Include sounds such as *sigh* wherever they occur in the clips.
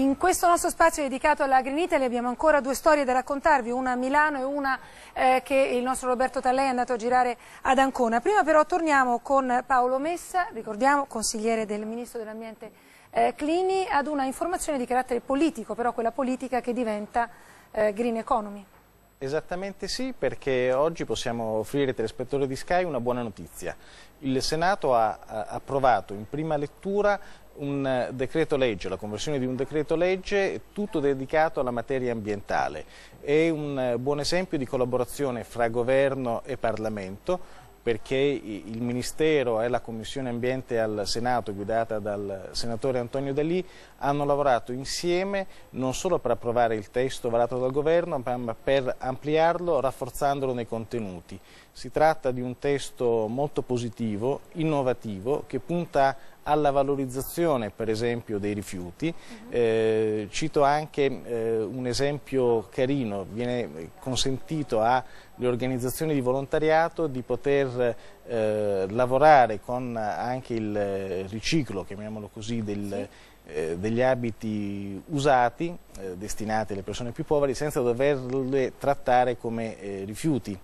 In questo nostro spazio dedicato alla Green Italy abbiamo ancora due storie da raccontarvi, una a Milano e una eh, che il nostro Roberto Tallei è andato a girare ad Ancona. Prima però torniamo con Paolo Messa, ricordiamo consigliere del Ministro dell'Ambiente eh, Clini, ad una informazione di carattere politico, però quella politica che diventa eh, Green Economy. Esattamente sì, perché oggi possiamo offrire ai telespettatori di Sky una buona notizia. Il Senato ha approvato in prima lettura un eh, decreto legge, la conversione di un decreto legge tutto dedicato alla materia ambientale. È un eh, buon esempio di collaborazione fra governo e Parlamento perché il Ministero e la Commissione Ambiente al Senato, guidata dal senatore Antonio Dalì, hanno lavorato insieme non solo per approvare il testo varato dal Governo, ma per ampliarlo, rafforzandolo nei contenuti. Si tratta di un testo molto positivo, innovativo, che punta alla valorizzazione per esempio dei rifiuti. Mhm. eh, cito anche eh, un esempio carino, viene consentito alle organizzazioni di volontariato di poter eh, lavorare con anche il riciclo, chiamiamolo così, del, sì. Eh, degli abiti usati eh, destinati alle persone più povere senza doverle trattare come eh, rifiuti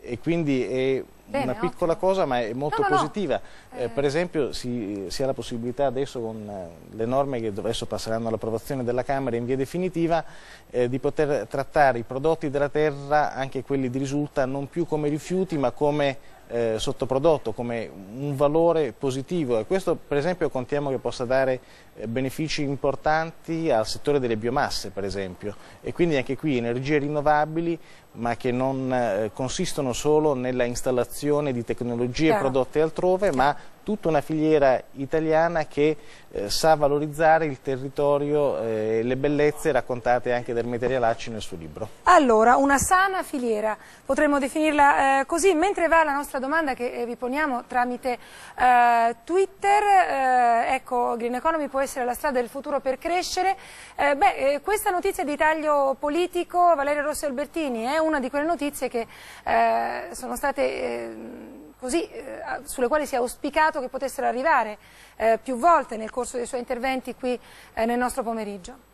e quindi è Bene, una piccola ottimo. cosa ma è molto no, no, positiva. No. Eh, eh, per esempio si, si, ha la possibilità adesso con eh, le norme che adesso passeranno all'approvazione della Camera in via definitiva eh, di poter trattare i prodotti della terra, anche quelli di risulta, non più come rifiuti ma come eh, sottoprodotto, come un valore positivo e questo per esempio contiamo che possa dare eh, benefici importanti al settore delle biomasse per esempio e quindi anche qui energie rinnovabili ma che non consistono solo nella installazione importazione di tecnologie Chiaro. prodotte altrove ma tutta una filiera italiana che eh, sa valorizzare il territorio, eh, le bellezze raccontate anche da Materialacci nel suo libro. Allora, una sana filiera, potremmo definirla eh, così, mentre va la nostra domanda che eh, vi poniamo tramite eh, Twitter, eh, ecco, Green Economy può essere la strada del futuro per crescere, beh, questa notizia di taglio politico, Valerio Rossi Albertini, è una di quelle notizie che sono state così, eh, sulle quali si è auspicato che potessero arrivare eh, più volte nel corso dei suoi interventi qui eh, nel nostro pomeriggio.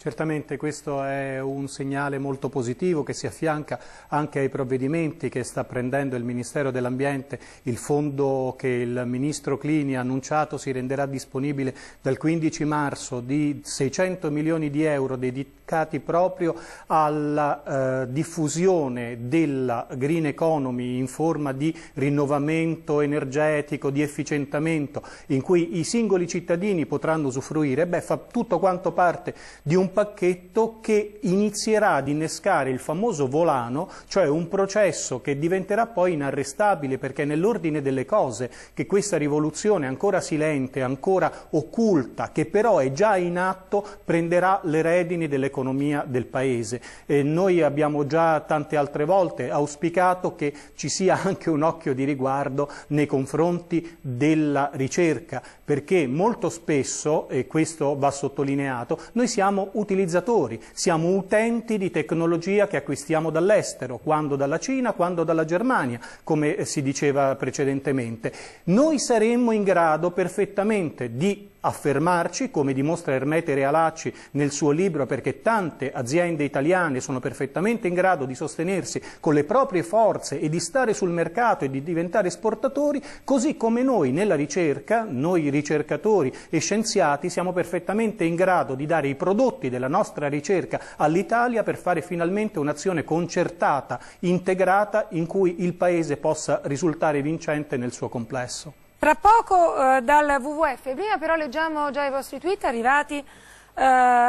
Certamente questo è un segnale molto positivo che si affianca anche ai provvedimenti che sta prendendo il Ministero dell'Ambiente, il fondo che il Ministro Clini ha annunciato si renderà disponibile dal 15 marzo di 600 milioni di euro dedicati proprio alla eh, diffusione della green economy in forma di rinnovamento energetico, di efficientamento, in cui i singoli cittadini potranno usufruire. Beh, fa tutto quanto parte di un pacchetto che inizierà ad innescare il famoso volano, cioè un processo che diventerà poi inarrestabile perché è nell'ordine delle cose che questa rivoluzione ancora silente, ancora occulta, che però è già in atto, prenderà le redini dell'economia del Paese. E noi abbiamo già tante altre volte auspicato che ci sia anche un occhio di riguardo nei confronti della ricerca, perché molto spesso, e questo va sottolineato, noi siamo utilizzatori, siamo utenti di tecnologia che acquistiamo dall'estero, quando dalla Cina, quando dalla Germania, come eh, si diceva precedentemente. Noi saremmo in grado perfettamente di affermarci, come dimostra Ermete Realacci nel suo libro, perché tante aziende italiane sono perfettamente in grado di sostenersi con le proprie forze e di stare sul mercato e di diventare esportatori, così come noi nella ricerca, noi ricercatori e scienziati, siamo perfettamente in grado di dare i prodotti della nostra ricerca all'Italia per fare finalmente un'azione concertata, integrata, in cui il Paese possa risultare vincente nel suo complesso. Tra poco eh, dal WWF, prima però leggiamo già i vostri tweet arrivati, eh,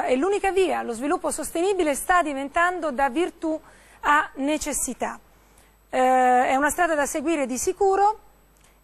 è l'unica via, lo sviluppo sostenibile sta diventando da virtù a necessità. Eh, è una strada da seguire di sicuro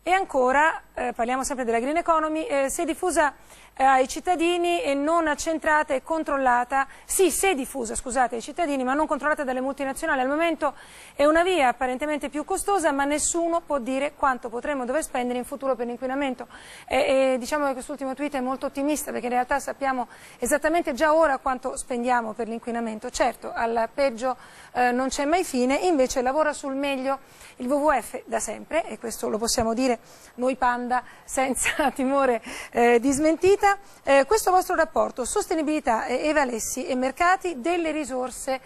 e ancora, eh, parliamo sempre della green economy, eh, se diffusa eh, ai cittadini e non accentrata e controllata, sì, se diffusa, scusate, ai cittadini, ma non controllata dalle multinazionali, al momento è una via apparentemente più costosa, ma nessuno può dire quanto potremmo dover spendere in futuro per l'inquinamento. E, e, diciamo che quest'ultimo tweet è molto ottimista, perché in realtà sappiamo esattamente già ora quanto spendiamo per l'inquinamento. Certo, al peggio eh, non c'è mai fine, invece lavora sul meglio il WWF da sempre, e questo lo possiamo dire sempre noi Panda senza *laughs* timore eh, di smentita, eh, questo vostro rapporto sostenibilità e Valessi e mercati delle risorse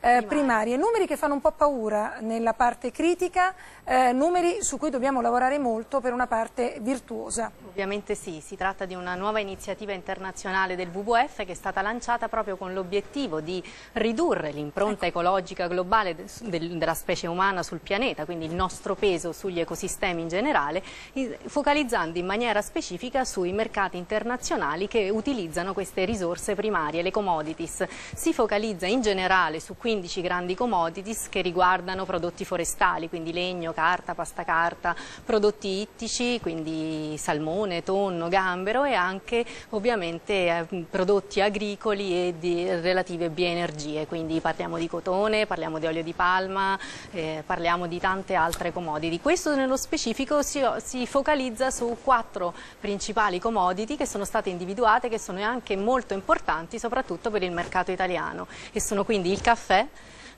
eh, primarie, numeri che fanno un po' paura nella parte critica eh, numeri su cui dobbiamo lavorare molto per una parte virtuosa. Ovviamente sì, si tratta di una nuova iniziativa internazionale del WWF che è stata lanciata proprio con l'obiettivo di ridurre l'impronta ecco. ecologica globale de, de, della specie umana sul pianeta, quindi il nostro peso sugli ecosistemi in generale, focalizzando in maniera specifica sui mercati internazionali che utilizzano queste risorse primarie, le commodities. Si focalizza in generale su 15 grandi commodities che riguardano prodotti forestali, quindi legno, carta, pasta carta, prodotti ittici, quindi salmone, tonno, gambero e anche ovviamente eh, prodotti agricoli e di relative bioenergie, quindi parliamo di cotone, parliamo di olio di palma, eh, parliamo di tante altre commodity. Questo nello specifico si, si focalizza su quattro principali commodity che sono state individuate, che sono anche molto importanti soprattutto per il mercato italiano e sono quindi il caffè,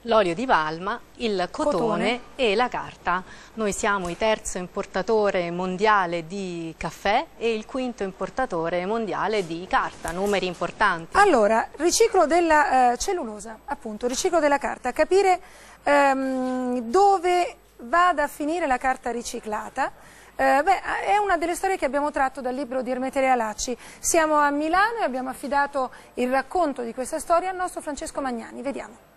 l'olio di palma, il cotone, cotone, e la carta. Noi siamo il terzo importatore mondiale di caffè e il quinto importatore mondiale di carta, numeri importanti. Allora, riciclo della eh, cellulosa, appunto, riciclo della carta, capire ehm, dove vada a finire la carta riciclata. Eh, beh, è una delle storie che abbiamo tratto dal libro di Ermete Realacci. Siamo a Milano e abbiamo affidato il racconto di questa storia al nostro Francesco Magnani. Vediamo.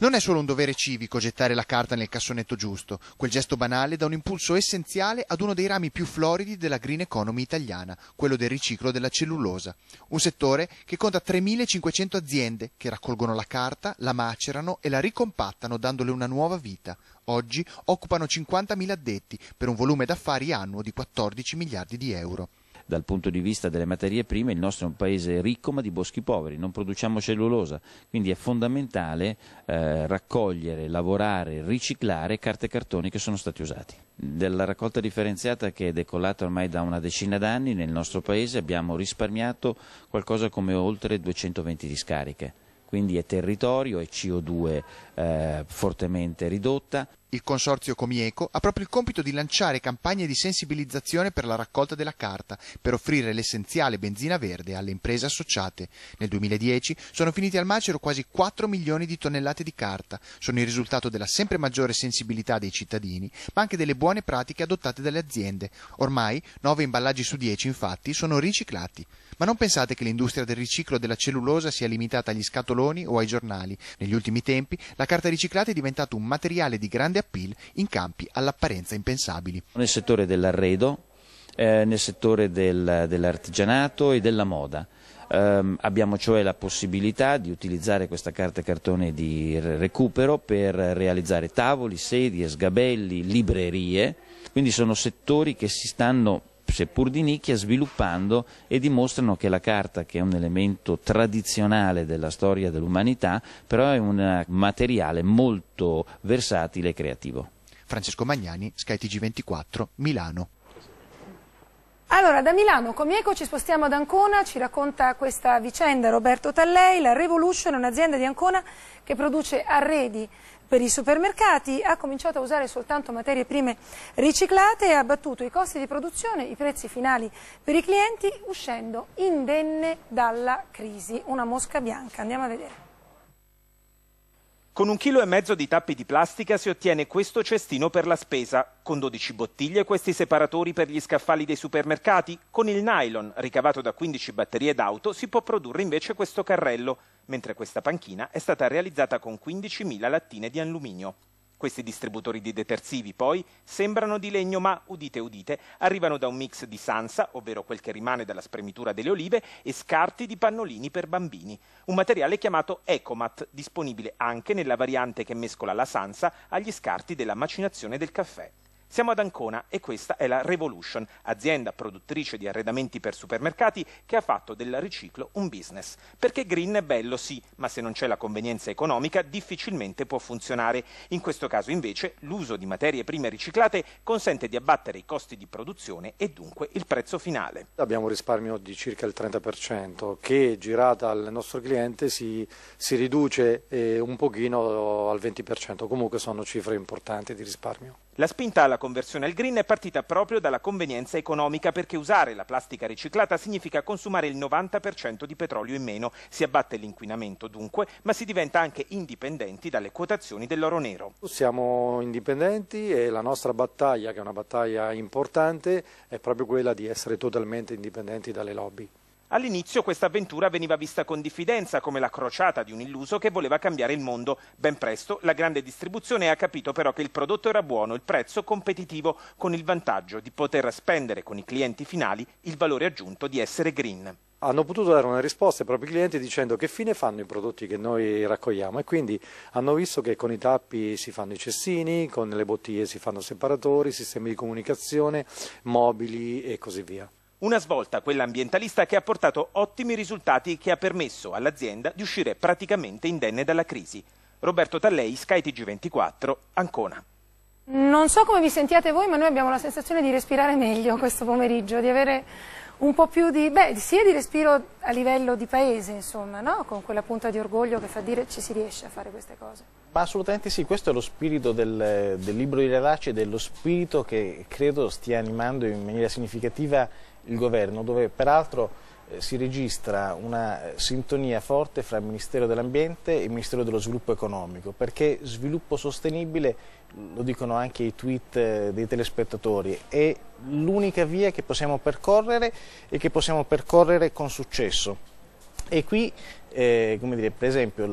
Non è solo un dovere civico gettare la carta nel cassonetto giusto, quel gesto banale dà un impulso essenziale ad uno dei rami più floridi della green economy italiana, quello del riciclo della cellulosa, un settore che conta 3.500 aziende che raccolgono la carta, la macerano e la ricompattano dandole una nuova vita. Oggi occupano 50.000 addetti per un volume d'affari annuo di 14 miliardi di euro dal punto di vista delle materie prime il nostro è un paese ricco ma di boschi poveri, non produciamo cellulosa, quindi è fondamentale eh, raccogliere, lavorare, riciclare carte e cartoni che sono stati usati. Della raccolta differenziata che è decollata ormai da una decina d'anni nel nostro paese abbiamo risparmiato qualcosa come oltre 220 discariche, quindi è territorio, è CO2 eh, fortemente ridotta. Il consorzio Comieco ha proprio il compito di lanciare campagne di sensibilizzazione per la raccolta della carta, per offrire l'essenziale benzina verde alle imprese associate. Nel 2010 sono finiti al macero quasi 4 milioni di tonnellate di carta, sono il risultato della sempre maggiore sensibilità dei cittadini, ma anche delle buone pratiche adottate dalle aziende. Ormai 9 imballaggi su 10 infatti sono riciclati. Ma non pensate che l'industria del riciclo della cellulosa sia limitata agli scatoloni o ai giornali. Negli ultimi tempi la carta riciclata è diventata un materiale di grande grande appeal in campi all'apparenza impensabili. Nel settore dell'arredo, eh, nel settore del, dell'artigianato e della moda. Um, abbiamo cioè la possibilità di utilizzare questa carta e cartone di recupero per realizzare tavoli, sedie, sgabelli, librerie, quindi sono settori che si stanno seppur di nicchia, sviluppando e dimostrano che la carta, che è un elemento tradizionale della storia dell'umanità, però è un materiale molto versatile e creativo. Francesco Magnani, skytg 24 Milano. Allora, da Milano con Mieco ci spostiamo ad Ancona, ci racconta questa vicenda Roberto Tallei, la Revolution, un'azienda di Ancona che produce arredi per i supermercati, ha cominciato a usare soltanto materie prime riciclate e ha abbattuto i costi di produzione, i prezzi finali per i clienti, uscendo indenne dalla crisi, una mosca bianca. Andiamo a vedere. Con un chilo e mezzo di tappi di plastica si ottiene questo cestino per la spesa, con 12 bottiglie questi separatori per gli scaffali dei supermercati, con il nylon ricavato da 15 batterie d'auto si può produrre invece questo carrello, mentre questa panchina è stata realizzata con 15.000 lattine di alluminio. Questi distributori di detersivi, poi, sembrano di legno ma, udite udite, arrivano da un mix di sansa, ovvero quel che rimane dalla spremitura delle olive, e scarti di pannolini per bambini, un materiale chiamato Ecomat, disponibile anche nella variante che mescola la sansa agli scarti della macinazione del caffè. Siamo ad Ancona e questa è la Revolution, azienda produttrice di arredamenti per supermercati che ha fatto del riciclo un business. Perché green è bello sì, ma se non c'è la convenienza economica difficilmente può funzionare. In questo caso invece l'uso di materie prime riciclate consente di abbattere i costi di produzione e dunque il prezzo finale. Abbiamo un risparmio di circa il 30% che girata al nostro cliente si, si riduce eh, un pochino al 20%, comunque sono cifre importanti di risparmio. La spinta alla conversione al green è partita proprio dalla convenienza economica perché usare la plastica riciclata significa consumare il 90% di petrolio in meno, si abbatte l'inquinamento dunque, ma si diventa anche indipendenti dalle quotazioni dell'oro nero. Siamo indipendenti e la nostra battaglia, che è una battaglia importante, è proprio quella di essere totalmente indipendenti dalle lobby. All'inizio questa avventura veniva vista con diffidenza come la crociata di un illuso che voleva cambiare il mondo. Ben presto la grande distribuzione ha capito però che il prodotto era buono, il prezzo competitivo, con il vantaggio di poter spendere con i clienti finali il valore aggiunto di essere green hanno potuto dare una risposta ai propri clienti dicendo che fine fanno i prodotti che noi raccogliamo e quindi hanno visto che con i tappi si fanno i cestini, con le bottiglie si fanno separatori, sistemi di comunicazione, mobili e così via. Una svolta, quella ambientalista, che ha portato ottimi risultati e che ha permesso all'azienda di uscire praticamente indenne dalla crisi. Roberto Tallei, skytg 24 Ancona. Non so come vi sentiate voi, ma noi abbiamo la sensazione di respirare meglio questo pomeriggio, di avere un po' più di, beh, sia di respiro a livello di paese, insomma, no? con quella punta di orgoglio che fa dire ci si riesce a fare queste cose. Ma assolutamente sì, questo è lo spirito del, del libro di Relace ed è spirito che credo stia animando in maniera significativa il governo, dove peraltro eh, si registra una eh, sintonia forte fra il Ministero dell'Ambiente e il Ministero dello Sviluppo Economico, perché sviluppo sostenibile, lo dicono anche i tweet eh, dei telespettatori, è l'unica via che possiamo percorrere e che possiamo percorrere con successo. E qui eh, dire, per esempio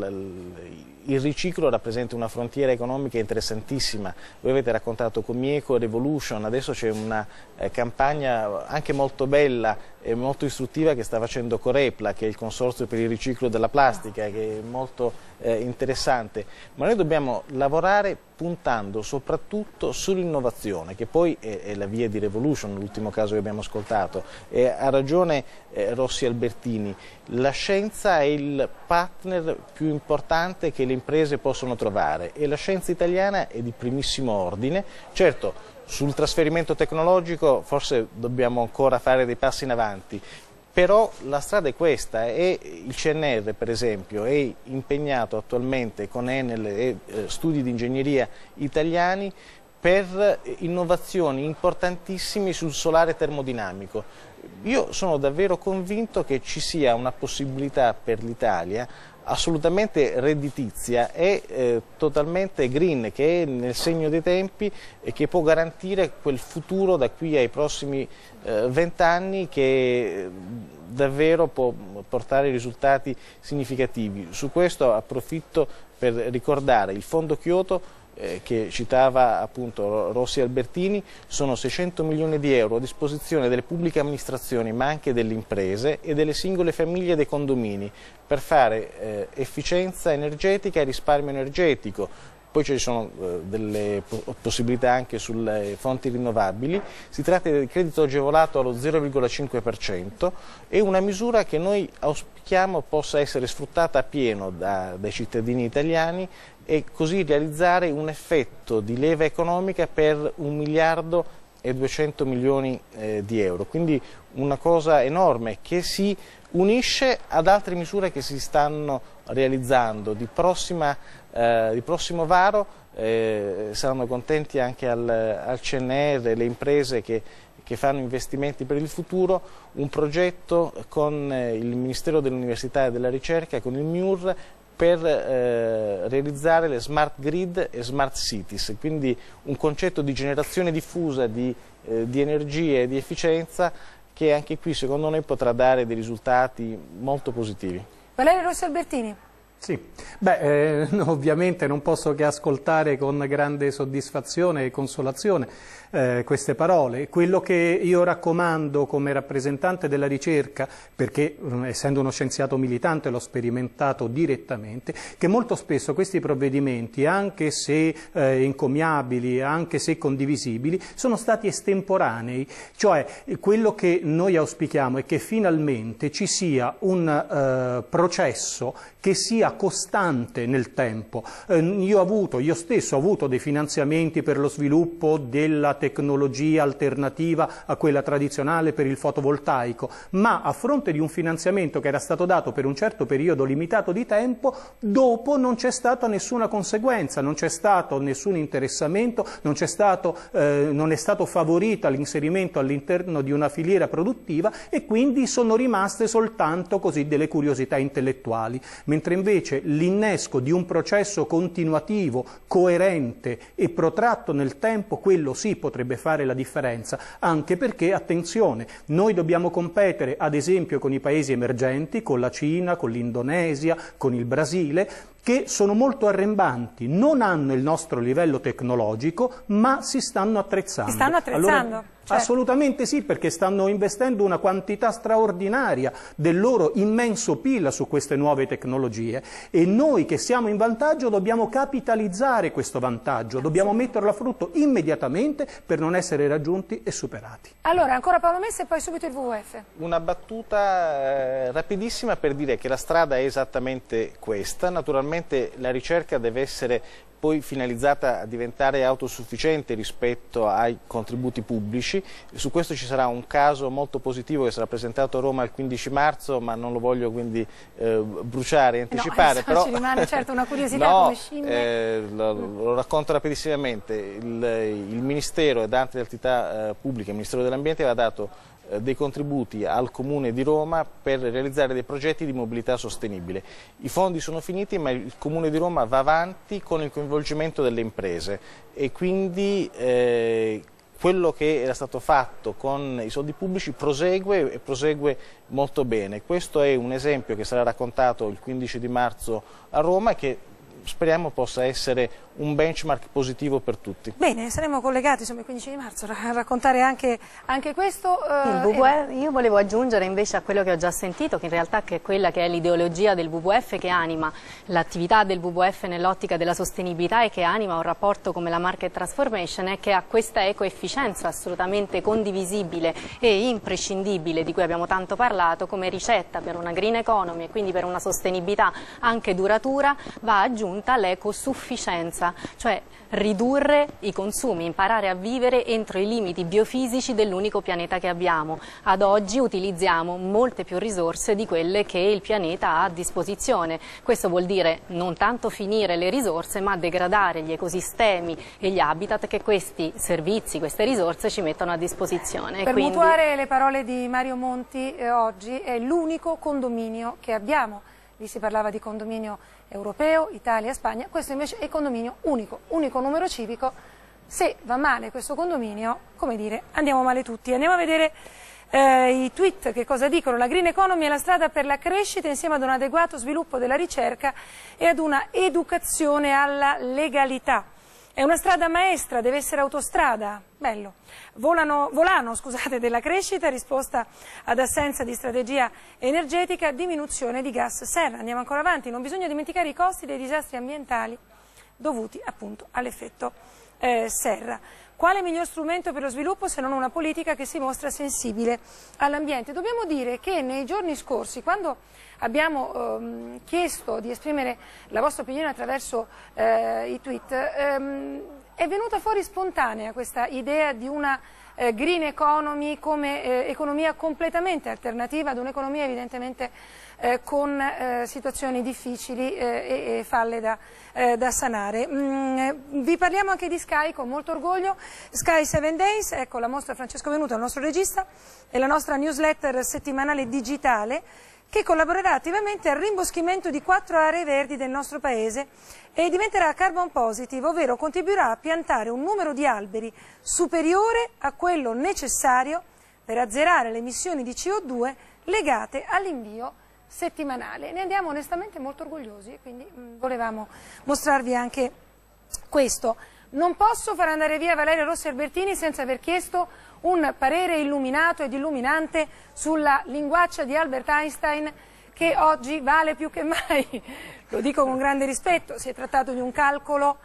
il riciclo rappresenta una frontiera economica interessantissima, voi avete raccontato Comieco, Revolution, adesso c'è una eh, campagna anche molto bella e molto istruttiva che sta facendo Corepla, che è il consorzio per il riciclo della plastica, che è molto eh, interessante, ma noi dobbiamo lavorare puntando soprattutto sull'innovazione, che poi è, è, la via di Revolution, l'ultimo caso che abbiamo ascoltato, ha ragione eh, Rossi Albertini, la scienza è il il partner più importante che le imprese possono trovare e la scienza italiana è di primissimo ordine. Certo, sul trasferimento tecnologico forse dobbiamo ancora fare dei passi in avanti, però la strada è questa e il CNR per esempio è impegnato attualmente con Enel e eh, studi di ingegneria italiani per innovazioni importantissime sul solare termodinamico. Io sono davvero convinto che ci sia una possibilità per l'Italia assolutamente redditizia e eh, totalmente green, che è nel segno dei tempi e che può garantire quel futuro da qui ai prossimi eh, vent'anni eh, che davvero può portare risultati significativi. Su questo approfitto per ricordare il Fondo Kyoto eh, che citava appunto Rossi Albertini, sono 600 milioni di euro a disposizione delle pubbliche amministrazioni ma anche delle imprese e delle singole famiglie dei condomini per fare eh, efficienza energetica e risparmio energetico, poi ci sono eh, delle possibilità anche sulle fonti rinnovabili, si tratta del credito agevolato allo 0,5% e una misura che noi auspichiamo possa essere sfruttata a pieno da, dai cittadini italiani e così realizzare un effetto di leva economica per un miliardo e 200 milioni eh, di euro, quindi una cosa enorme che si unisce ad altre misure che si stanno realizzando di, prossima, eh, di prossimo varo, eh, saranno contenti anche al, al CNR, le imprese che, che fanno investimenti per il futuro, un progetto con eh, il Ministero dell'Università e della Ricerca, con il MIUR, per eh, realizzare le smart grid e smart cities, quindi un concetto di generazione diffusa di, eh, di energie e di efficienza che anche qui secondo noi potrà dare dei risultati molto positivi. Valerio Rossi Albertini. Sì, beh, eh, *laughs* ovviamente non posso che ascoltare con grande soddisfazione e consolazione eh, queste parole. Quello che io raccomando come rappresentante della ricerca, perché eh, essendo uno scienziato militante l'ho sperimentato direttamente, che molto spesso questi provvedimenti, anche se eh, encomiabili, anche se condivisibili, sono stati estemporanei. Cioè, quello che noi auspichiamo è che finalmente ci sia un eh, processo che sia costante nel tempo. Eh, io, avuto, io stesso ho avuto dei finanziamenti per lo sviluppo della tecnologia alternativa a quella tradizionale per il fotovoltaico, ma a fronte di un finanziamento che era stato dato per un certo periodo limitato di tempo, dopo non c'è stata nessuna conseguenza, non c'è stato nessun interessamento, non, stato, eh, non è stato favorito l'inserimento all'interno di una filiera produttiva e quindi sono rimaste soltanto così delle curiosità intellettuali. Mentre invece invece l'innesco di un processo continuativo, coerente e protratto nel tempo, quello sì potrebbe fare la differenza, anche perché, attenzione, noi dobbiamo competere ad esempio con i paesi emergenti, con la Cina, con l'Indonesia, con il Brasile, che sono molto arrembanti, non hanno il nostro livello tecnologico, ma si stanno attrezzando. Si stanno attrezzando. Allora, cioè... Assolutamente sì, perché stanno investendo una quantità straordinaria del loro immenso PIL su queste nuove tecnologie e noi che siamo in vantaggio dobbiamo capitalizzare questo vantaggio, dobbiamo metterlo a frutto immediatamente per non essere raggiunti e superati. Allora, ancora Paolo Messa e poi subito il WWF. Una battuta eh, rapidissima per dire che la strada è esattamente questa, naturalmente la ricerca deve essere poi finalizzata a diventare autosufficiente rispetto ai contributi pubblici. Su questo ci sarà un caso molto positivo che sarà presentato a Roma il 15 marzo, ma non lo voglio quindi eh, bruciare, anticipare. No, però... ci rimane certo una curiosità *laughs* no, come scimmia. Eh, lo, lo, racconto rapidissimamente. Il, il Ministero e Dante delle Attività eh, Pubbliche, il Ministero dell'Ambiente, aveva dato eh, dei contributi al Comune di Roma per realizzare dei progetti di mobilità sostenibile. I fondi sono finiti ma il Comune di Roma va avanti con il coinvolgimento delle imprese e quindi eh, quello che era stato fatto con i soldi pubblici prosegue e prosegue molto bene. Questo è un esempio che sarà raccontato il 15 di marzo a Roma che speriamo possa essere un benchmark positivo per tutti. Bene, saremo collegati insomma, il 15 di marzo a raccontare anche, anche questo. Eh, WWF, io volevo aggiungere invece a quello che ho già sentito, che in realtà che è quella che è l'ideologia del WWF che anima l'attività del WWF nell'ottica della sostenibilità e che anima un rapporto come la market transformation è che ha questa ecoefficienza assolutamente condivisibile e imprescindibile di cui abbiamo tanto parlato come ricetta per una green economy e quindi per una sostenibilità anche duratura va aggiunta punta l'ecosufficienza, cioè ridurre i consumi, imparare a vivere entro i limiti biofisici dell'unico pianeta che abbiamo. Ad oggi utilizziamo molte più risorse di quelle che il pianeta ha a disposizione. Questo vuol dire non tanto finire le risorse, ma degradare gli ecosistemi e gli habitat che questi servizi, queste risorse ci mettono a disposizione. Per Quindi... mutuare le parole di Mario Monti eh, oggi è l'unico condominio che abbiamo lì si parlava di condominio europeo, Italia, Spagna, questo invece è condominio unico, unico numero civico, se va male questo condominio, come dire, andiamo male tutti. Andiamo a vedere eh, i tweet che cosa dicono, la green economy è la strada per la crescita insieme ad un adeguato sviluppo della ricerca e ad una educazione alla legalità. È una strada maestra, deve essere autostrada, bello. Volano, volano scusate, della crescita, risposta ad assenza di strategia energetica, diminuzione di gas serra. Andiamo ancora avanti, non bisogna dimenticare i costi dei disastri ambientali dovuti appunto all'effetto eh, serra. Quale miglior strumento per lo sviluppo se non una politica che si mostra sensibile all'ambiente? Dobbiamo dire che nei giorni scorsi, quando abbiamo ehm, chiesto di esprimere la vostra opinione attraverso eh, i tweet, ehm, è venuta fuori spontanea questa idea di una eh, green economy come eh, economia completamente alternativa ad un'economia evidentemente eh, con eh, situazioni difficili eh, e, e, falle da, eh, da sanare. Mm, vi parliamo anche di Sky con molto orgoglio, Sky 7 Days, ecco la mostra Francesco Venuto, il nostro regista, e la nostra newsletter settimanale digitale che collaborerà attivamente al rimboschimento di quattro aree verdi del nostro Paese e diventerà carbon positive, ovvero contribuirà a piantare un numero di alberi superiore a quello necessario per azzerare le emissioni di CO2 legate all'invio settimanale. Ne andiamo onestamente molto orgogliosi e quindi mm, volevamo mostrarvi anche questo. Non posso far andare via Valerio Rossi Albertini senza aver chiesto un parere illuminato ed illuminante sulla linguaccia di Albert Einstein che oggi vale più che mai. *laughs* Lo dico con grande rispetto, si è trattato di un calcolo,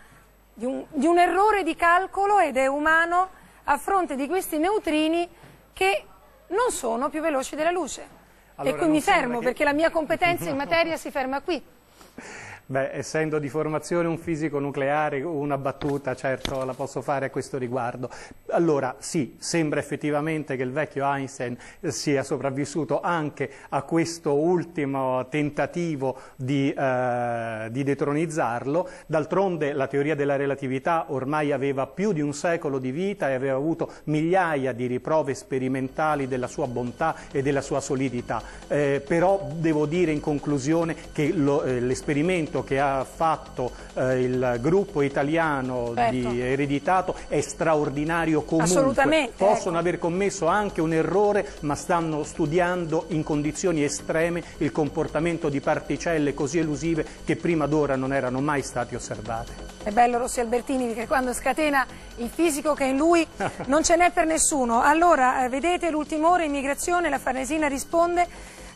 di un, di un errore di calcolo ed è umano a fronte di questi neutrini che non sono più veloci della luce. Allora, e qui mi fermo perché... perché la mia *laughs* competenza in materia si ferma qui. *laughs* Beh, essendo di formazione un fisico nucleare, una battuta certo la posso fare a questo riguardo. Allora, sì, sembra effettivamente che il vecchio Einstein sia sopravvissuto anche a questo ultimo tentativo di, eh, di detronizzarlo. D'altronde la teoria della relatività ormai aveva più di un secolo di vita e aveva avuto migliaia di riprove sperimentali della sua bontà e della sua solidità. Eh, però devo dire in conclusione che eh, l'esperimento movimento che ha fatto eh, il gruppo italiano certo. di ereditato è straordinario comunque. Possono ecco. aver commesso anche un errore, ma stanno studiando in condizioni estreme il comportamento di particelle così elusive che prima d'ora non erano mai state osservate. È bello Rossi Albertini che quando scatena il fisico che è in lui non ce n'è per nessuno. Allora, eh, vedete l'ultimo ora immigrazione, la Farnesina risponde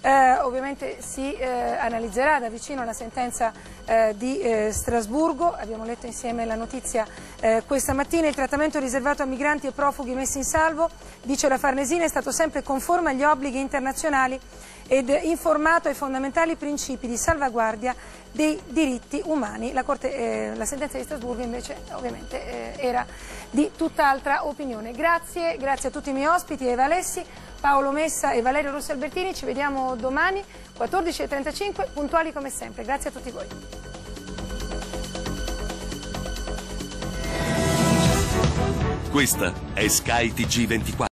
eh, ovviamente si eh, analizzerà da vicino la sentenza eh, di eh, Strasburgo, abbiamo letto insieme la notizia eh, questa mattina, il trattamento riservato a migranti e profughi messi in salvo, dice la Farnesina, è stato sempre conforme agli obblighi internazionali ed informato ai fondamentali principi di salvaguardia dei diritti umani. La, corte, eh, la sentenza di Strasburgo invece ovviamente eh, era di tutt'altra opinione. Grazie, grazie a tutti i miei ospiti, Eva Valessi. Paolo Messa e Valerio Rossi Albertini. Ci vediamo domani 14.35, puntuali come sempre. Grazie a tutti voi. Questa è Sky TG24.